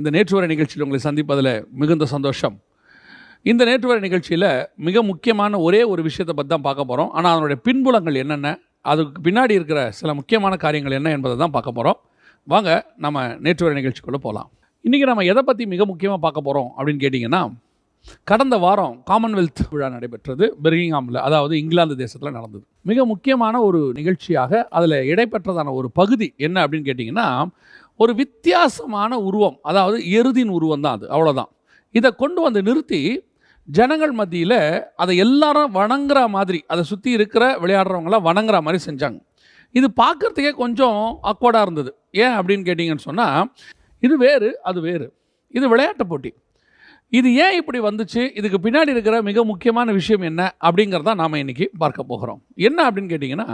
இந்த நேற்று வரை நிகழ்ச்சியில் உங்களை சந்திப்பதில் மிகுந்த சந்தோஷம் இந்த நேற்று வரை நிகழ்ச்சியில் மிக முக்கியமான ஒரே ஒரு விஷயத்தை பற்றி தான் பார்க்க போகிறோம் ஆனால் அதனுடைய பின்புலங்கள் என்னென்ன அதுக்கு பின்னாடி இருக்கிற சில முக்கியமான காரியங்கள் என்ன என்பதை தான் பார்க்க போகிறோம் வாங்க நம்ம நேற்று வரை நிகழ்ச்சிக்குள்ளே போகலாம் இன்றைக்கி நம்ம எதை பற்றி மிக முக்கியமாக பார்க்க போகிறோம் அப்படின்னு கேட்டிங்கன்னா கடந்த வாரம் காமன்வெல்த் விழா நடைபெற்றது பெர்கிங்ஹாமில் அதாவது இங்கிலாந்து தேசத்தில் நடந்தது மிக முக்கியமான ஒரு நிகழ்ச்சியாக அதில் இடைப்பெற்றதான ஒரு பகுதி என்ன அப்படின்னு கேட்டிங்கன்னா ஒரு வித்தியாசமான உருவம் அதாவது எருதின் உருவம் தான் அது அவ்வளோதான் இதை கொண்டு வந்து நிறுத்தி ஜனங்கள் மத்தியில் அதை எல்லாரும் வணங்குற மாதிரி அதை சுற்றி இருக்கிற விளையாடுறவங்களாம் வணங்குற மாதிரி செஞ்சாங்க இது பார்க்குறதுக்கே கொஞ்சம் அக்வர்டாக இருந்தது ஏன் அப்படின்னு கேட்டிங்கன்னு சொன்னால் இது வேறு அது வேறு இது விளையாட்டு போட்டி இது ஏன் இப்படி வந்துச்சு இதுக்கு பின்னாடி இருக்கிற மிக முக்கியமான விஷயம் என்ன அப்படிங்கிறதான் நாம் இன்றைக்கி பார்க்க போகிறோம் என்ன அப்படின்னு கேட்டிங்கன்னா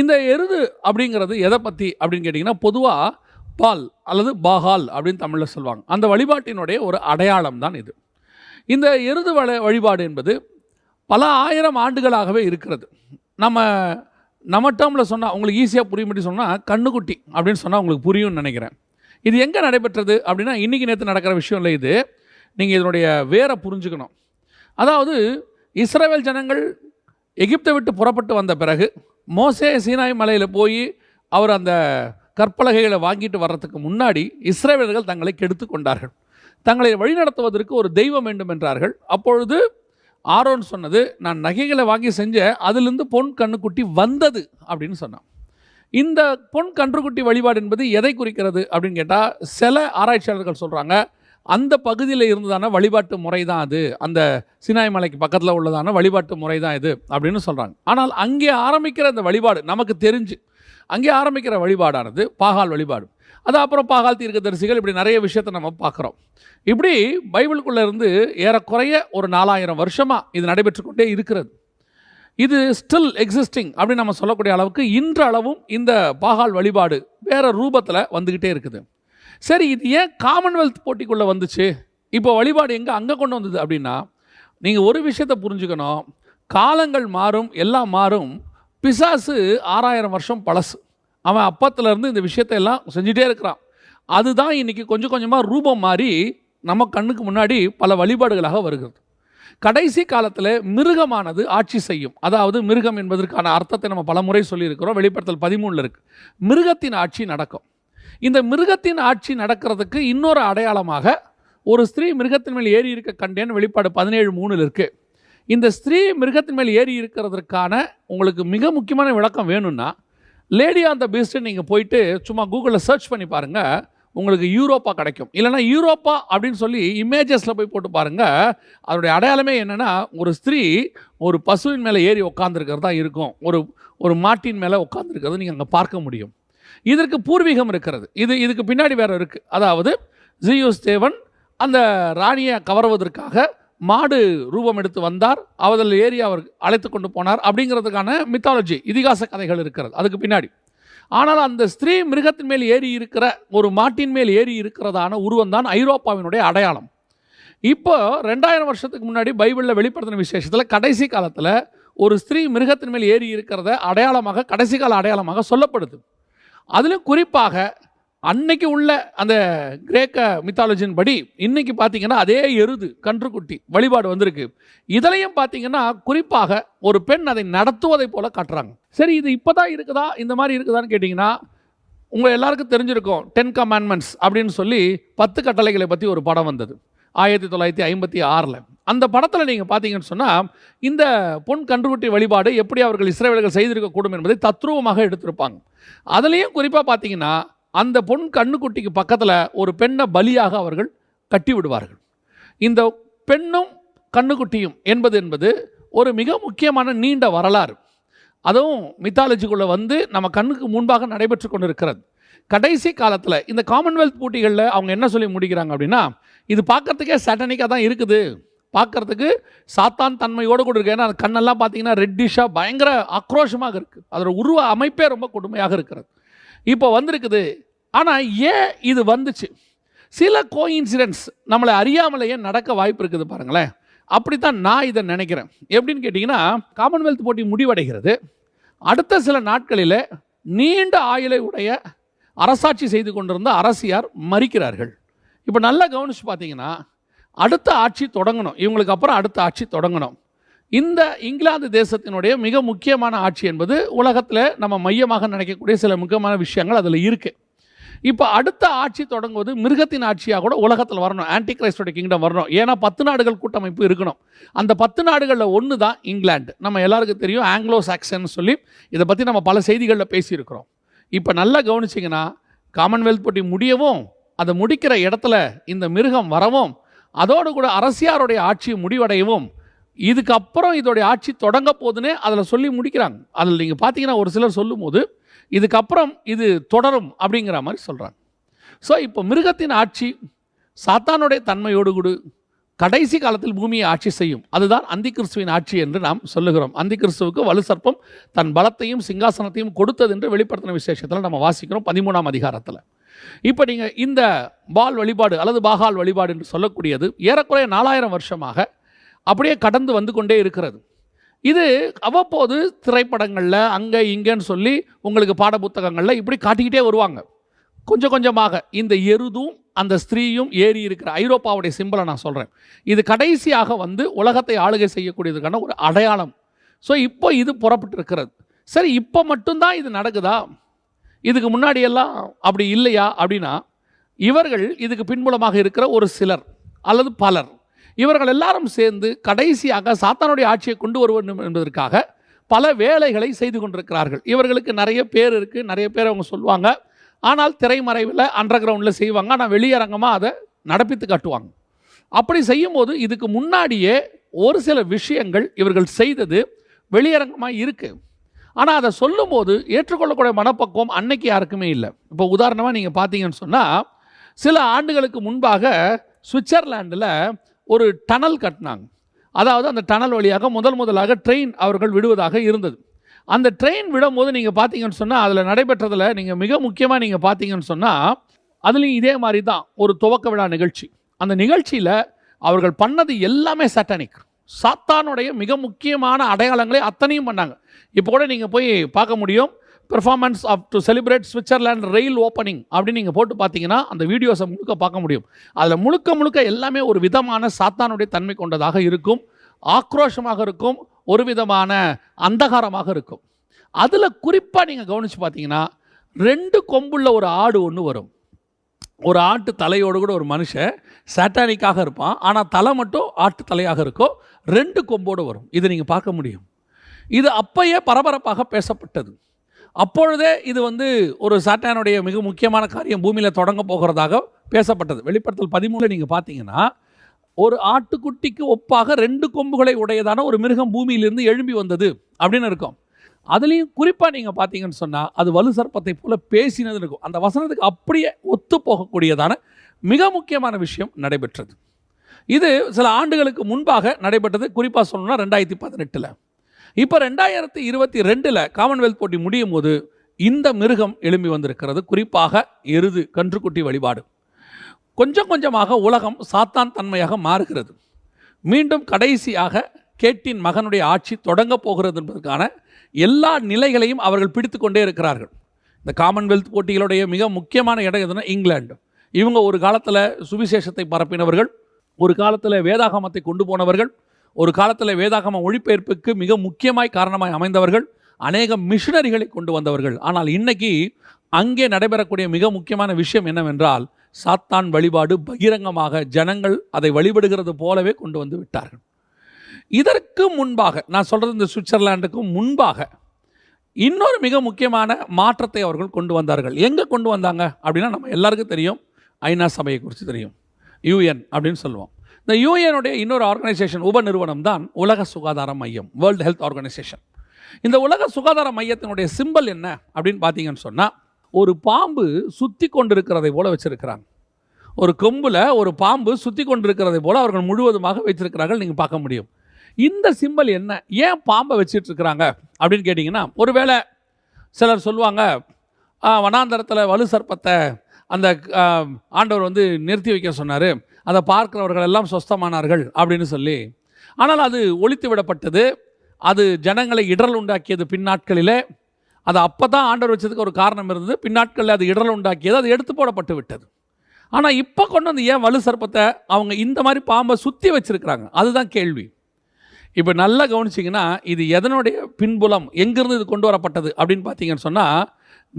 இந்த எருது அப்படிங்கிறது எதை பற்றி அப்படின்னு கேட்டிங்கன்னா பொதுவாக பால் அல்லது பாகால் அப்படின்னு தமிழில் சொல்லுவாங்க அந்த வழிபாட்டினுடைய ஒரு அடையாளம் தான் இது இந்த எருது வள வழிபாடு என்பது பல ஆயிரம் ஆண்டுகளாகவே இருக்கிறது நம்ம நம்ம டேமில் சொன்னால் உங்களுக்கு ஈஸியாக புரியும்படி சொன்னால் கண்ணுக்குட்டி அப்படின்னு சொன்னால் உங்களுக்கு புரியும்னு நினைக்கிறேன் இது எங்கே நடைபெற்றது அப்படின்னா இன்றைக்கி நேற்று நடக்கிற விஷயம் இல்லை இது நீங்கள் இதனுடைய வேரை புரிஞ்சுக்கணும் அதாவது இஸ்ரேவேல் ஜனங்கள் எகிப்தை விட்டு புறப்பட்டு வந்த பிறகு மோசே சீனாய் மலையில் போய் அவர் அந்த கற்பலகைகளை வாங்கிட்டு வர்றதுக்கு முன்னாடி இஸ்ரேவியர்கள் தங்களை கெடுத்து கொண்டார்கள் தங்களை வழிநடத்துவதற்கு ஒரு தெய்வம் வேண்டும் என்றார்கள் அப்பொழுது ஆரோன் சொன்னது நான் நகைகளை வாங்கி செஞ்ச அதிலிருந்து பொன் கண்ணுக்குட்டி வந்தது அப்படின்னு சொன்னான் இந்த பொன் கன்றுக்குட்டி வழிபாடு என்பது எதை குறிக்கிறது அப்படின்னு கேட்டால் சில ஆராய்ச்சியாளர்கள் சொல்கிறாங்க அந்த பகுதியில் இருந்ததான வழிபாட்டு முறை தான் அது அந்த சினாய் மலைக்கு பக்கத்தில் உள்ளதான வழிபாட்டு முறை தான் இது அப்படின்னு சொல்கிறாங்க ஆனால் அங்கே ஆரம்பிக்கிற அந்த வழிபாடு நமக்கு தெரிஞ்சு அங்கே ஆரம்பிக்கிற வழிபாடானது பாகால் வழிபாடு அது அப்புறம் பாகால் தீர்க்கதரிசிகள் இப்படி நிறைய விஷயத்தை நம்ம பார்க்குறோம் இப்படி பைபிளுக்குள்ளே இருந்து ஏறக்குறைய ஒரு நாலாயிரம் வருஷமாக இது நடைபெற்று கொண்டே இருக்கிறது இது ஸ்டில் எக்ஸிஸ்டிங் அப்படின்னு நம்ம சொல்லக்கூடிய அளவுக்கு இன்றளவும் இந்த பாகால் வழிபாடு வேறு ரூபத்தில் வந்துக்கிட்டே இருக்குது சரி இது ஏன் காமன்வெல்த் போட்டிக்குள்ளே வந்துச்சு இப்போ வழிபாடு எங்கே அங்கே கொண்டு வந்தது அப்படின்னா நீங்கள் ஒரு விஷயத்தை புரிஞ்சுக்கணும் காலங்கள் மாறும் எல்லாம் மாறும் பிசாசு ஆறாயிரம் வருஷம் பழசு அவன் அப்பத்துலேருந்து இந்த விஷயத்தை எல்லாம் செஞ்சுட்டே இருக்கிறான் அதுதான் இன்றைக்கி கொஞ்சம் கொஞ்சமாக ரூபம் மாறி நம்ம கண்ணுக்கு முன்னாடி பல வழிபாடுகளாக வருகிறது கடைசி காலத்தில் மிருகமானது ஆட்சி செய்யும் அதாவது மிருகம் என்பதற்கான அர்த்தத்தை நம்ம பலமுறை சொல்லியிருக்கிறோம் வெளிப்படுத்தல் பதிமூணில் இருக்குது மிருகத்தின் ஆட்சி நடக்கும் இந்த மிருகத்தின் ஆட்சி நடக்கிறதுக்கு இன்னொரு அடையாளமாக ஒரு ஸ்திரீ மிருகத்தின் மேல் ஏறி இருக்க கண்டேன்னு வெளிப்பாடு பதினேழு மூணில் இருக்குது இந்த ஸ்திரீ மிருகத்தின் மேல் ஏறி இருக்கிறதுக்கான உங்களுக்கு மிக முக்கியமான விளக்கம் வேணும்னா லேடி ஆன் த பீஸ்ட்டு நீங்கள் போயிட்டு சும்மா கூகுளில் சர்ச் பண்ணி பாருங்கள் உங்களுக்கு யூரோப்பா கிடைக்கும் இல்லைனா யூரோப்பா அப்படின்னு சொல்லி இமேஜஸில் போய் போட்டு பாருங்கள் அதனுடைய அடையாளமே என்னென்னா ஒரு ஸ்திரீ ஒரு பசுவின் மேலே ஏறி உட்காந்துருக்கிறது தான் இருக்கும் ஒரு ஒரு மாட்டின் மேலே உட்காந்துருக்கிறது நீங்கள் அங்கே பார்க்க முடியும் இதற்கு பூர்வீகம் இருக்கிறது இது இதுக்கு பின்னாடி வேறு இருக்குது அதாவது ஜியூஸ் தேவன் அந்த ராணியை கவர்வதற்காக மாடு ரூபம் எடுத்து வந்தார் அவதில் ஏறி அவர் அழைத்து கொண்டு போனார் அப்படிங்கிறதுக்கான மித்தாலஜி இதிகாச கதைகள் இருக்கிறது அதுக்கு பின்னாடி ஆனால் அந்த ஸ்திரீ மிருகத்தின் மேல் ஏறி இருக்கிற ஒரு மாட்டின் மேல் ஏறி இருக்கிறதான உருவம் தான் ஐரோப்பாவினுடைய அடையாளம் இப்போ ரெண்டாயிரம் வருஷத்துக்கு முன்னாடி பைபிளில் வெளிப்படுத்தின விசேஷத்தில் கடைசி காலத்தில் ஒரு ஸ்திரீ மிருகத்தின் மேல் ஏறி இருக்கிறத அடையாளமாக கடைசி கால அடையாளமாக சொல்லப்படுது அதிலும் குறிப்பாக அன்னைக்கு உள்ள அந்த கிரேக்க மித்தாலஜின் படி இன்னைக்கு பார்த்தீங்கன்னா அதே எருது கன்றுக்குட்டி வழிபாடு வந்திருக்கு இதிலையும் பார்த்தீங்கன்னா குறிப்பாக ஒரு பெண் அதை நடத்துவதை போல காட்டுறாங்க சரி இது இப்போ தான் இருக்குதா இந்த மாதிரி இருக்குதான்னு கேட்டிங்கன்னா உங்கள் எல்லாருக்கும் தெரிஞ்சிருக்கும் டென் கமாண்ட்மெண்ட்ஸ் அப்படின்னு சொல்லி பத்து கட்டளைகளை பற்றி ஒரு படம் வந்தது ஆயிரத்தி தொள்ளாயிரத்தி ஐம்பத்தி ஆறில் அந்த படத்தில் நீங்கள் பார்த்தீங்கன்னு சொன்னால் இந்த பொன் கன்றுக்குட்டி வழிபாடு எப்படி அவர்கள் இஸ்ரேவர்கள் செய்திருக்கக்கூடும் என்பதை தத்ரூபமாக எடுத்திருப்பாங்க அதுலேயும் குறிப்பாக பார்த்தீங்கன்னா அந்த பொன் கண்ணுக்குட்டிக்கு பக்கத்தில் ஒரு பெண்ணை பலியாக அவர்கள் கட்டி விடுவார்கள் இந்த பெண்ணும் கண்ணுக்குட்டியும் என்பது என்பது ஒரு மிக முக்கியமான நீண்ட வரலாறு அதுவும் மித்தாலஜிக்குள்ளே வந்து நம்ம கண்ணுக்கு முன்பாக நடைபெற்று கொண்டு இருக்கிறது கடைசி காலத்தில் இந்த காமன்வெல்த் போட்டிகளில் அவங்க என்ன சொல்லி முடிக்கிறாங்க அப்படின்னா இது பார்க்குறதுக்கே சட்டனிக்காக தான் இருக்குது பார்க்குறதுக்கு சாத்தான் தன்மையோடு கூட இருக்குது ஏன்னா அது கண்ணெல்லாம் பார்த்தீங்கன்னா ரெட்டிஷாக பயங்கர ஆக்ரோஷமாக இருக்குது அதோட உருவ அமைப்பே ரொம்ப கொடுமையாக இருக்கிறது இப்போ வந்திருக்குது ஆனால் ஏன் இது வந்துச்சு சில கோ இன்சிடென்ஸ் நம்மளை அறியாமலேயே நடக்க வாய்ப்பு இருக்குது பாருங்களேன் அப்படித்தான் நான் இதை நினைக்கிறேன் எப்படின்னு கேட்டிங்கன்னா காமன்வெல்த் போட்டி முடிவடைகிறது அடுத்த சில நாட்களில் நீண்ட ஆயுளை உடைய அரசாட்சி செய்து கொண்டிருந்த அரசியார் மறிக்கிறார்கள் இப்போ நல்லா கவனித்து பார்த்தீங்கன்னா அடுத்த ஆட்சி தொடங்கணும் இவங்களுக்கு அப்புறம் அடுத்த ஆட்சி தொடங்கணும் இந்த இங்கிலாந்து தேசத்தினுடைய மிக முக்கியமான ஆட்சி என்பது உலகத்தில் நம்ம மையமாக நினைக்கக்கூடிய சில முக்கியமான விஷயங்கள் அதில் இருக்குது இப்போ அடுத்த ஆட்சி தொடங்குவது மிருகத்தின் ஆட்சியாக கூட உலகத்தில் வரணும் ஆன்டி கிரைஸ்டோட கிங்டம் வரணும் ஏன்னா பத்து நாடுகள் கூட்டமைப்பு இருக்கணும் அந்த பத்து நாடுகளில் ஒன்று தான் இங்கிலாந்து நம்ம எல்லாருக்கும் தெரியும் ஆங்கிலோ சாக்சன் சொல்லி இதை பற்றி நம்ம பல செய்திகளில் பேசியிருக்கிறோம் இப்போ நல்லா கவனிச்சிங்கன்னா காமன்வெல்த் போட்டி முடியவும் அதை முடிக்கிற இடத்துல இந்த மிருகம் வரவும் அதோடு கூட அரசியாருடைய ஆட்சி முடிவடையவும் இதுக்கப்புறம் இதோடைய ஆட்சி தொடங்க போதுன்னே அதில் சொல்லி முடிக்கிறாங்க அதில் நீங்கள் பார்த்தீங்கன்னா ஒரு சிலர் சொல்லும்போது இதுக்கப்புறம் இது தொடரும் அப்படிங்கிற மாதிரி சொல்கிறாங்க ஸோ இப்போ மிருகத்தின் ஆட்சி சாத்தானுடைய தன்மையோடு கூடு கடைசி காலத்தில் பூமியை ஆட்சி செய்யும் அதுதான் அந்தி கிறிஸ்துவின் ஆட்சி என்று நாம் சொல்லுகிறோம் அந்தி கிறிஸ்துவுக்கு வலு சர்ப்பம் தன் பலத்தையும் சிங்காசனத்தையும் கொடுத்தது என்று வெளிப்படுத்தின விசேஷத்தில் நம்ம வாசிக்கிறோம் பதிமூணாம் அதிகாரத்தில் இப்போ நீங்கள் இந்த பால் வழிபாடு அல்லது பாகால் வழிபாடு என்று சொல்லக்கூடியது ஏறக்குறைய நாலாயிரம் வருஷமாக அப்படியே கடந்து வந்து கொண்டே இருக்கிறது இது அவ்வப்போது திரைப்படங்களில் அங்கே இங்கேன்னு சொல்லி உங்களுக்கு பாட புத்தகங்களில் இப்படி காட்டிக்கிட்டே வருவாங்க கொஞ்சம் கொஞ்சமாக இந்த எருதும் அந்த ஸ்திரீயும் ஏறி இருக்கிற ஐரோப்பாவுடைய சிம்பிளை நான் சொல்கிறேன் இது கடைசியாக வந்து உலகத்தை ஆளுகை செய்யக்கூடியதுக்கான ஒரு அடையாளம் ஸோ இப்போ இது புறப்பட்டு இருக்கிறது சரி இப்போ மட்டும்தான் இது நடக்குதா இதுக்கு முன்னாடியெல்லாம் அப்படி இல்லையா அப்படின்னா இவர்கள் இதுக்கு பின்புலமாக இருக்கிற ஒரு சிலர் அல்லது பலர் இவர்கள் எல்லாரும் சேர்ந்து கடைசியாக சாத்தானுடைய ஆட்சியை கொண்டு வர வேண்டும் என்பதற்காக பல வேலைகளை செய்து கொண்டிருக்கிறார்கள் இவர்களுக்கு நிறைய பேர் இருக்குது நிறைய பேர் அவங்க சொல்லுவாங்க ஆனால் திரைமறைவில் அண்டர் கிரவுண்டில் செய்வாங்க ஆனால் வெளியரங்கமாக அதை நடப்பித்து காட்டுவாங்க அப்படி செய்யும்போது இதுக்கு முன்னாடியே ஒரு சில விஷயங்கள் இவர்கள் செய்தது வெளியரங்கமாக இருக்குது ஆனால் அதை சொல்லும்போது ஏற்றுக்கொள்ளக்கூடிய மனப்பக்குவம் அன்னைக்கு யாருக்குமே இல்லை இப்போ உதாரணமாக நீங்கள் பார்த்தீங்கன்னு சொன்னால் சில ஆண்டுகளுக்கு முன்பாக சுவிட்சர்லாண்டில் ஒரு டனல் கட்டினாங்க அதாவது அந்த டனல் வழியாக முதல் முதலாக ட்ரெயின் அவர்கள் விடுவதாக இருந்தது அந்த ட்ரெயின் விடும் போது நீங்கள் பார்த்தீங்கன்னு சொன்னால் அதில் நடைபெற்றதில் நீங்கள் மிக முக்கியமாக நீங்கள் பார்த்தீங்கன்னு சொன்னால் அதுலேயும் இதே மாதிரி தான் ஒரு துவக்க விழா நிகழ்ச்சி அந்த நிகழ்ச்சியில் அவர்கள் பண்ணது எல்லாமே சட்டனிக் சாத்தானுடைய மிக முக்கியமான அடையாளங்களை அத்தனையும் பண்ணாங்க இப்போ கூட நீங்கள் போய் பார்க்க முடியும் performance of to celebrate Switzerland rail opening அப்படின்னு நீங்கள் போட்டு பார்த்தீங்கன்னா அந்த வீடியோஸை முழுக்க பார்க்க முடியும் அதில் முழுக்க முழுக்க எல்லாமே ஒரு விதமான சாத்தானுடைய தன்மை கொண்டதாக இருக்கும் ஆக்ரோஷமாக இருக்கும் ஒரு விதமான அந்தகாரமாக இருக்கும் அதில் குறிப்பாக நீங்கள் கவனித்து பார்த்தீங்கன்னா ரெண்டு கொம்புள்ள ஒரு ஆடு ஒன்று வரும் ஒரு ஆட்டு தலையோடு கூட ஒரு மனுஷன் சாட்டானிக்காக இருப்பான் ஆனால் தலை மட்டும் ஆட்டு தலையாக இருக்கும் ரெண்டு கொம்போடு வரும் இதை நீங்கள் பார்க்க முடியும் இது அப்பயே பரபரப்பாக பேசப்பட்டது அப்பொழுதே இது வந்து ஒரு சாட்டானுடைய மிக முக்கியமான காரியம் பூமியில் தொடங்க போகிறதாக பேசப்பட்டது வெளிப்படுத்தல் பதிமூணு நீங்கள் பார்த்தீங்கன்னா ஒரு ஆட்டுக்குட்டிக்கு ஒப்பாக ரெண்டு கொம்புகளை உடையதான ஒரு மிருகம் பூமியிலிருந்து எழும்பி வந்தது அப்படின்னு இருக்கும் அதுலேயும் குறிப்பாக நீங்கள் பார்த்தீங்கன்னு சொன்னால் அது வலு சர்ப்பத்தை போல் பேசினது இருக்கும் அந்த வசனத்துக்கு அப்படியே ஒத்து போகக்கூடியதான மிக முக்கியமான விஷயம் நடைபெற்றது இது சில ஆண்டுகளுக்கு முன்பாக நடைபெற்றது குறிப்பாக சொல்லணும்னா ரெண்டாயிரத்தி பதினெட்டில் இப்போ ரெண்டாயிரத்தி இருபத்தி ரெண்டில் காமன்வெல்த் போட்டி முடியும் போது இந்த மிருகம் எழும்பி வந்திருக்கிறது குறிப்பாக எருது கன்றுக்குட்டி வழிபாடு கொஞ்சம் கொஞ்சமாக உலகம் சாத்தான் தன்மையாக மாறுகிறது மீண்டும் கடைசியாக கேட்டின் மகனுடைய ஆட்சி தொடங்கப் போகிறது என்பதற்கான எல்லா நிலைகளையும் அவர்கள் பிடித்து கொண்டே இருக்கிறார்கள் இந்த காமன்வெல்த் போட்டிகளுடைய மிக முக்கியமான இடம் எதுனா இங்கிலாண்டு இவங்க ஒரு காலத்தில் சுவிசேஷத்தை பரப்பினவர்கள் ஒரு காலத்தில் வேதாகமத்தை கொண்டு போனவர்கள் ஒரு காலத்தில் வேதாகம ஒழிப்பெயர்ப்புக்கு மிக முக்கியமாய் காரணமாய் அமைந்தவர்கள் அநேக மிஷினரிகளை கொண்டு வந்தவர்கள் ஆனால் இன்னைக்கு அங்கே நடைபெறக்கூடிய மிக முக்கியமான விஷயம் என்னவென்றால் சாத்தான் வழிபாடு பகிரங்கமாக ஜனங்கள் அதை வழிபடுகிறது போலவே கொண்டு வந்து விட்டார்கள் இதற்கு முன்பாக நான் சொல்கிறது இந்த சுவிட்சர்லாண்டுக்கு முன்பாக இன்னொரு மிக முக்கியமான மாற்றத்தை அவர்கள் கொண்டு வந்தார்கள் எங்கே கொண்டு வந்தாங்க அப்படின்னா நம்ம எல்லாருக்கும் தெரியும் ஐநா சபையை குறித்து தெரியும் யூஎன் அப்படின்னு சொல்லுவோம் இந்த யூஏனுடைய இன்னொரு ஆர்கனைசேஷன் உப நிறுவனம் தான் உலக சுகாதார மையம் வேர்ல்டு ஹெல்த் ஆர்கனைசேஷன் இந்த உலக சுகாதார மையத்தினுடைய சிம்பல் என்ன அப்படின்னு பார்த்தீங்கன்னு சொன்னால் ஒரு பாம்பு சுற்றி கொண்டிருக்கிறதை போல வச்சுருக்கிறாங்க ஒரு கொம்பில் ஒரு பாம்பு சுற்றி கொண்டிருக்கிறதை போல் அவர்கள் முழுவதுமாக வைத்திருக்கிறார்கள் நீங்கள் பார்க்க முடியும் இந்த சிம்பல் என்ன ஏன் பாம்பை வச்சிட்ருக்கிறாங்க அப்படின்னு கேட்டிங்கன்னா ஒருவேளை சிலர் சொல்லுவாங்க வனாந்தரத்தில் வலு சர்ப்பத்தை அந்த ஆண்டவர் வந்து நிறுத்தி வைக்க சொன்னார் அதை பார்க்கிறவர்கள் எல்லாம் சொஸ்தமானார்கள் அப்படின்னு சொல்லி ஆனால் அது ஒழித்து விடப்பட்டது அது ஜனங்களை இடரல் உண்டாக்கியது பின்னாட்களிலே அது அப்போ தான் ஆண்டவர் வச்சதுக்கு ஒரு காரணம் இருந்தது பின்னாட்களில் அது இடரல் உண்டாக்கியது அது எடுத்து போடப்பட்டு விட்டது ஆனால் இப்போ கொண்டு வந்து ஏன் வலு சர்ப்பத்தை அவங்க இந்த மாதிரி பாம்பை சுற்றி வச்சுருக்கிறாங்க அதுதான் கேள்வி இப்போ நல்லா கவனிச்சிங்கன்னா இது எதனுடைய பின்புலம் எங்கேருந்து இது கொண்டு வரப்பட்டது அப்படின்னு பார்த்தீங்கன்னு சொன்னால்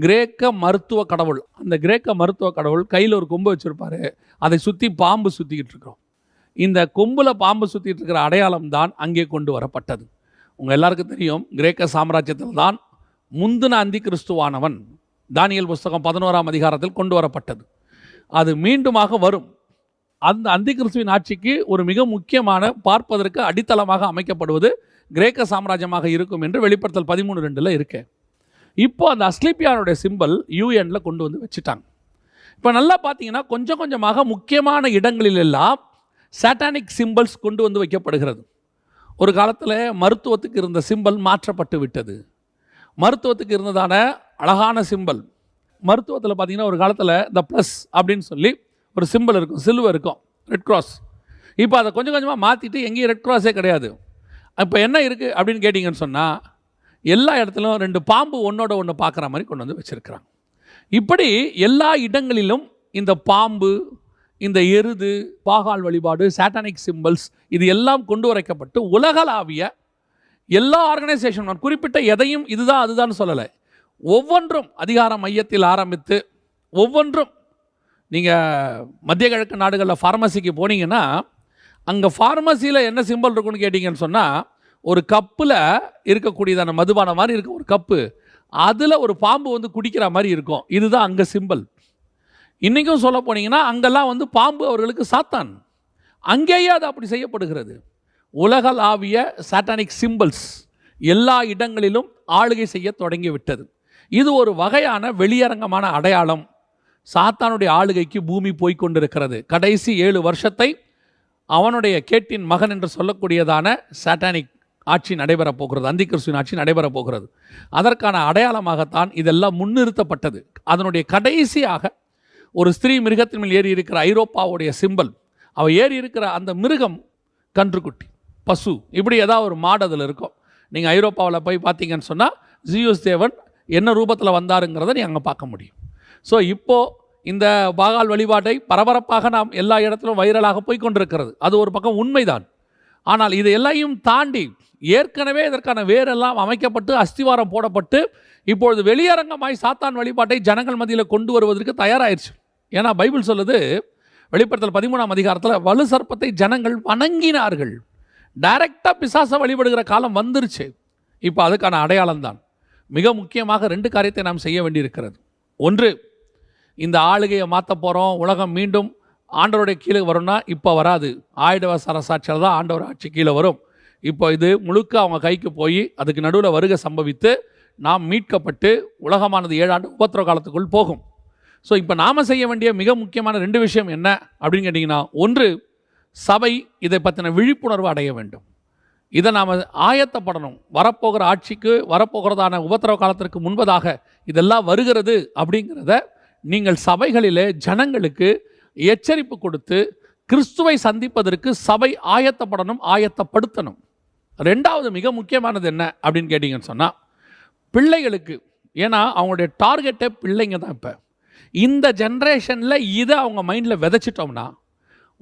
கிரேக்க மருத்துவ கடவுள் அந்த கிரேக்க மருத்துவ கடவுள் கையில் ஒரு கொம்பு வச்சுருப்பார் அதை சுற்றி பாம்பு சுற்றிக்கிட்டு இருக்கிறோம் இந்த கொம்பில் பாம்பு சுற்றிட்டு இருக்கிற அடையாளம் தான் அங்கே கொண்டு வரப்பட்டது உங்கள் எல்லாருக்கும் தெரியும் கிரேக்க சாம்ராஜ்யத்தில் தான் முந்தின அந்தி கிறிஸ்துவானவன் தானியல் புஸ்தகம் பதினோராம் அதிகாரத்தில் கொண்டு வரப்பட்டது அது மீண்டுமாக வரும் அந்த அந்தி கிறிஸ்துவின் ஆட்சிக்கு ஒரு மிக முக்கியமான பார்ப்பதற்கு அடித்தளமாக அமைக்கப்படுவது கிரேக்க சாம்ராஜ்யமாக இருக்கும் என்று வெளிப்படுத்தல் பதிமூணு ரெண்டில் இருக்கு இப்போ அந்த அஸ்லிப்பியானுடைய சிம்பல் யூஎனில் கொண்டு வந்து வச்சுட்டாங்க இப்போ நல்லா பார்த்தீங்கன்னா கொஞ்சம் கொஞ்சமாக முக்கியமான இடங்களிலெல்லாம் சாட்டானிக் சிம்பல்ஸ் கொண்டு வந்து வைக்கப்படுகிறது ஒரு காலத்தில் மருத்துவத்துக்கு இருந்த சிம்பல் மாற்றப்பட்டு விட்டது மருத்துவத்துக்கு இருந்ததான அழகான சிம்பல் மருத்துவத்தில் பார்த்திங்கன்னா ஒரு காலத்தில் இந்த ப்ளஸ் அப்படின்னு சொல்லி ஒரு சிம்பிள் இருக்கும் சில்வர் இருக்கும் ரெட் கிராஸ் இப்போ அதை கொஞ்சம் கொஞ்சமாக மாற்றிட்டு எங்கேயும் ரெட் கிராஸே கிடையாது இப்போ என்ன இருக்குது அப்படின்னு கேட்டிங்கன்னு சொன்னால் எல்லா இடத்துலையும் ரெண்டு பாம்பு ஒன்றோட ஒன்று பார்க்குற மாதிரி கொண்டு வந்து வச்சுருக்கிறாங்க இப்படி எல்லா இடங்களிலும் இந்த பாம்பு இந்த எருது பாகால் வழிபாடு சாட்டானிக் சிம்பிள்ஸ் இது எல்லாம் கொண்டு வரைக்கப்பட்டு உலகளாவிய எல்லா ஆர்கனைசேஷன் நான் குறிப்பிட்ட எதையும் இதுதான் அதுதான் சொல்லலை ஒவ்வொன்றும் அதிகார மையத்தில் ஆரம்பித்து ஒவ்வொன்றும் நீங்கள் மத்திய கிழக்கு நாடுகளில் ஃபார்மசிக்கு போனீங்கன்னா அங்கே ஃபார்மசியில் என்ன சிம்பிள் இருக்குன்னு கேட்டிங்கன்னு சொன்னால் ஒரு கப்பில் இருக்கக்கூடியதான மதுபான மாதிரி இருக்கும் ஒரு கப்பு அதில் ஒரு பாம்பு வந்து குடிக்கிற மாதிரி இருக்கும் இதுதான் அங்கே சிம்பிள் இன்றைக்கும் சொல்ல போனீங்கன்னா அங்கெல்லாம் வந்து பாம்பு அவர்களுக்கு சாத்தான் அங்கேயே அது அப்படி செய்யப்படுகிறது உலகளாவிய சாட்டானிக் சிம்பிள்ஸ் எல்லா இடங்களிலும் ஆளுகை செய்ய தொடங்கிவிட்டது இது ஒரு வகையான வெளியரங்கமான அடையாளம் சாத்தானுடைய ஆளுகைக்கு பூமி போய்கொண்டிருக்கிறது கடைசி ஏழு வருஷத்தை அவனுடைய கேட்டின் மகன் என்று சொல்லக்கூடியதான சாட்டானிக் ஆட்சி நடைபெறப் போகிறது அந்தி ஆட்சி நடைபெறப் போகிறது அதற்கான அடையாளமாகத்தான் இதெல்லாம் முன்னிறுத்தப்பட்டது அதனுடைய கடைசியாக ஒரு ஸ்திரீ மிருகத்தின் மேல் ஏறி இருக்கிற ஐரோப்பாவுடைய சிம்பல் அவள் ஏறி இருக்கிற அந்த மிருகம் கன்றுக்குட்டி பசு இப்படி ஏதாவது ஒரு மாடு அதில் இருக்கும் நீங்கள் ஐரோப்பாவில் போய் பார்த்தீங்கன்னு சொன்னால் ஜியோஸ் தேவன் என்ன ரூபத்தில் வந்தாருங்கிறத நீங்கள் அங்கே பார்க்க முடியும் ஸோ இப்போது இந்த பாகால் வழிபாட்டை பரபரப்பாக நாம் எல்லா இடத்திலும் வைரலாக போய் கொண்டிருக்கிறது அது ஒரு பக்கம் உண்மைதான் ஆனால் இது எல்லாத்தையும் தாண்டி ஏற்கனவே இதற்கான வேரெல்லாம் அமைக்கப்பட்டு அஸ்திவாரம் போடப்பட்டு இப்பொழுது வெளியரங்கமாய் சாத்தான் வழிபாட்டை ஜனங்கள் மத்தியில் கொண்டு வருவதற்கு தயாராயிருச்சு ஏன்னா பைபிள் சொல்லுது வெளிப்படுத்தல் பதிமூணாம் அதிகாரத்தில் வலு சர்ப்பத்தை ஜனங்கள் வணங்கினார்கள் டைரெக்டாக பிசாசை வழிபடுகிற காலம் வந்துருச்சு இப்போ அதுக்கான அடையாளம் தான் மிக முக்கியமாக ரெண்டு காரியத்தை நாம் செய்ய வேண்டியிருக்கிறது ஒன்று இந்த ஆளுகையை மாற்ற போகிறோம் உலகம் மீண்டும் ஆண்டவருடைய கீழே வரும்னா இப்போ வராது ஆயுடவ சரசாட்சியில் தான் ஆண்டவர் ஆட்சி கீழே வரும் இப்போ இது முழுக்க அவங்க கைக்கு போய் அதுக்கு நடுவில் வருகை சம்பவித்து நாம் மீட்கப்பட்டு உலகமானது ஏழாண்டு உபத்திரவ காலத்துக்குள் போகும் ஸோ இப்போ நாம் செய்ய வேண்டிய மிக முக்கியமான ரெண்டு விஷயம் என்ன அப்படின்னு கேட்டிங்கன்னா ஒன்று சபை இதை பற்றின விழிப்புணர்வு அடைய வேண்டும் இதை நாம் ஆயத்தப்படணும் வரப்போகிற ஆட்சிக்கு வரப்போகிறதான உபத்திரவ காலத்திற்கு முன்பதாக இதெல்லாம் வருகிறது அப்படிங்கிறத நீங்கள் சபைகளிலே ஜனங்களுக்கு எச்சரிப்பு கொடுத்து கிறிஸ்துவை சந்திப்பதற்கு சபை ஆயத்தப்படணும் ஆயத்தப்படுத்தணும் ரெண்டாவது மிக முக்கியமானது என்ன அப்படின்னு கேட்டிங்கன்னு சொன்னால் பிள்ளைகளுக்கு ஏன்னா அவங்களுடைய டார்கெட்டே பிள்ளைங்க தான் இப்போ இந்த ஜென்ரேஷனில் இதை அவங்க மைண்டில் விதைச்சிட்டோம்னா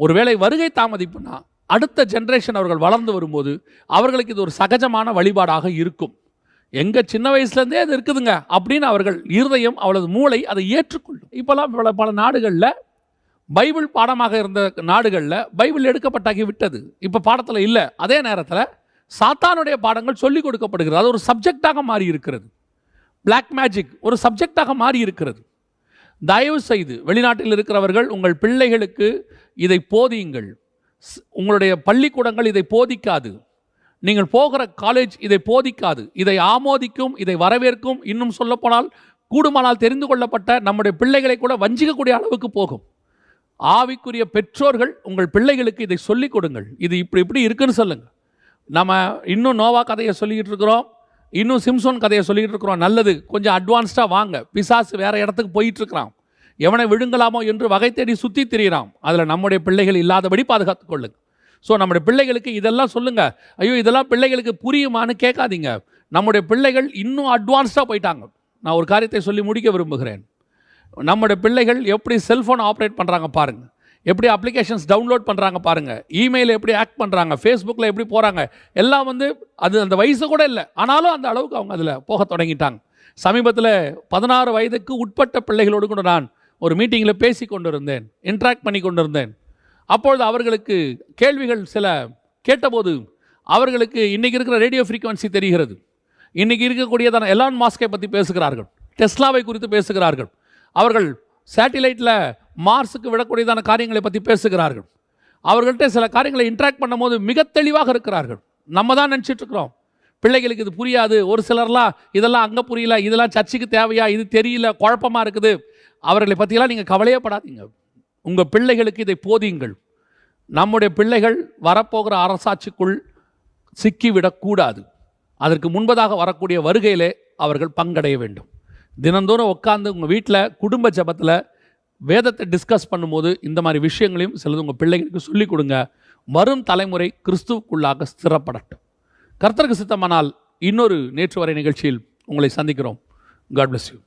ஒருவேளை வருகை தாமதிப்புனா அடுத்த ஜென்ரேஷன் அவர்கள் வளர்ந்து வரும்போது அவர்களுக்கு இது ஒரு சகஜமான வழிபாடாக இருக்கும் எங்கள் சின்ன வயசுலேருந்தே அது இருக்குதுங்க அப்படின்னு அவர்கள் இருதயம் அவளது மூளை அதை ஏற்றுக்கொள்ளும் இப்போல்லாம் பல பல நாடுகளில் பைபிள் பாடமாக இருந்த நாடுகளில் பைபிள் எடுக்கப்பட்டாகி விட்டது இப்போ பாடத்தில் இல்லை அதே நேரத்தில் சாத்தானுடைய பாடங்கள் சொல்லிக் கொடுக்கப்படுகிறது அது ஒரு சப்ஜெக்டாக மாறி இருக்கிறது பிளாக் மேஜிக் ஒரு சப்ஜெக்டாக மாறி இருக்கிறது தயவு செய்து வெளிநாட்டில் இருக்கிறவர்கள் உங்கள் பிள்ளைகளுக்கு இதை போதியுங்கள் உங்களுடைய பள்ளிக்கூடங்கள் இதை போதிக்காது நீங்கள் போகிற காலேஜ் இதை போதிக்காது இதை ஆமோதிக்கும் இதை வரவேற்கும் இன்னும் சொல்லப்போனால் கூடுமானால் தெரிந்து கொள்ளப்பட்ட நம்முடைய பிள்ளைகளை கூட வஞ்சிக்கக்கூடிய அளவுக்கு போகும் ஆவிக்குரிய பெற்றோர்கள் உங்கள் பிள்ளைகளுக்கு இதை சொல்லிக் கொடுங்கள் இது இப்படி இப்படி இருக்குன்னு சொல்லுங்கள் நம்ம இன்னும் நோவா கதையை சொல்லிக்கிட்டு இருக்கிறோம் இன்னும் சிம்சோன் கதையை சொல்லிகிட்டு இருக்கிறோம் நல்லது கொஞ்சம் அட்வான்ஸ்டாக வாங்க பிசாசு வேறு இடத்துக்கு இருக்கிறான் எவனை விழுங்கலாமோ என்று வகை தேடி சுற்றி திரியிறான் அதில் நம்முடைய பிள்ளைகள் இல்லாதபடி பாதுகாத்து கொள்ளுங்கள் ஸோ நம்முடைய பிள்ளைகளுக்கு இதெல்லாம் சொல்லுங்கள் ஐயோ இதெல்லாம் பிள்ளைகளுக்கு புரியுமான்னு கேட்காதீங்க நம்முடைய பிள்ளைகள் இன்னும் அட்வான்ஸ்டாக போயிட்டாங்க நான் ஒரு காரியத்தை சொல்லி முடிக்க விரும்புகிறேன் நம்முடைய பிள்ளைகள் எப்படி செல்ஃபோன் ஆப்ரேட் பண்ணுறாங்க பாருங்கள் எப்படி அப்ளிகேஷன்ஸ் டவுன்லோட் பண்ணுறாங்க பாருங்கள் இமெயில் எப்படி ஆக்ட் பண்ணுறாங்க ஃபேஸ்புக்கில் எப்படி போகிறாங்க எல்லாம் வந்து அது அந்த வயசு கூட இல்லை ஆனாலும் அந்த அளவுக்கு அவங்க அதில் போக தொடங்கிட்டாங்க சமீபத்தில் பதினாறு வயதுக்கு உட்பட்ட பிள்ளைகளோடு கூட நான் ஒரு மீட்டிங்கில் பேசி கொண்டு இருந்தேன் இன்ட்ராக்ட் பண்ணி கொண்டு இருந்தேன் அப்பொழுது அவர்களுக்கு கேள்விகள் சில கேட்டபோது அவர்களுக்கு இன்றைக்கி இருக்கிற ரேடியோ ஃப்ரீக்குவன்சி தெரிகிறது இன்றைக்கி இருக்கக்கூடியதான எலான் மாஸ்கை பற்றி பேசுகிறார்கள் டெஸ்லாவை குறித்து பேசுகிறார்கள் அவர்கள் சேட்டிலைட்டில் மார்ஸுக்கு விடக்கூடியதான காரியங்களை பற்றி பேசுகிறார்கள் அவர்கள்ட்ட சில காரியங்களை இன்ட்ராக்ட் பண்ணும்போது மிக தெளிவாக இருக்கிறார்கள் நம்ம தான் நினச்சிட்ருக்குறோம் பிள்ளைகளுக்கு இது புரியாது ஒரு சிலர்லாம் இதெல்லாம் அங்கே புரியல இதெல்லாம் சர்ச்சுக்கு தேவையா இது தெரியல குழப்பமாக இருக்குது அவர்களை பற்றியெல்லாம் நீங்கள் கவலையே படாதீங்க உங்கள் பிள்ளைகளுக்கு இதை போதியுங்கள் நம்முடைய பிள்ளைகள் வரப்போகிற அரசாட்சிக்குள் சிக்கிவிடக்கூடாது அதற்கு முன்பதாக வரக்கூடிய வருகையிலே அவர்கள் பங்கடைய வேண்டும் தினந்தோறும் உட்காந்து உங்கள் வீட்டில் குடும்ப ஜபத்தில் வேதத்தை டிஸ்கஸ் பண்ணும்போது இந்த மாதிரி விஷயங்களையும் சிலது உங்கள் பிள்ளைகளுக்கு சொல்லிக் கொடுங்க வரும் தலைமுறை கிறிஸ்துவுக்குள்ளாக ஸ்திரப்படட்டும் கர்த்தருக்கு சித்தமானால் இன்னொரு நேற்று வரை நிகழ்ச்சியில் உங்களை சந்திக்கிறோம் காட் பிளஸ் யூ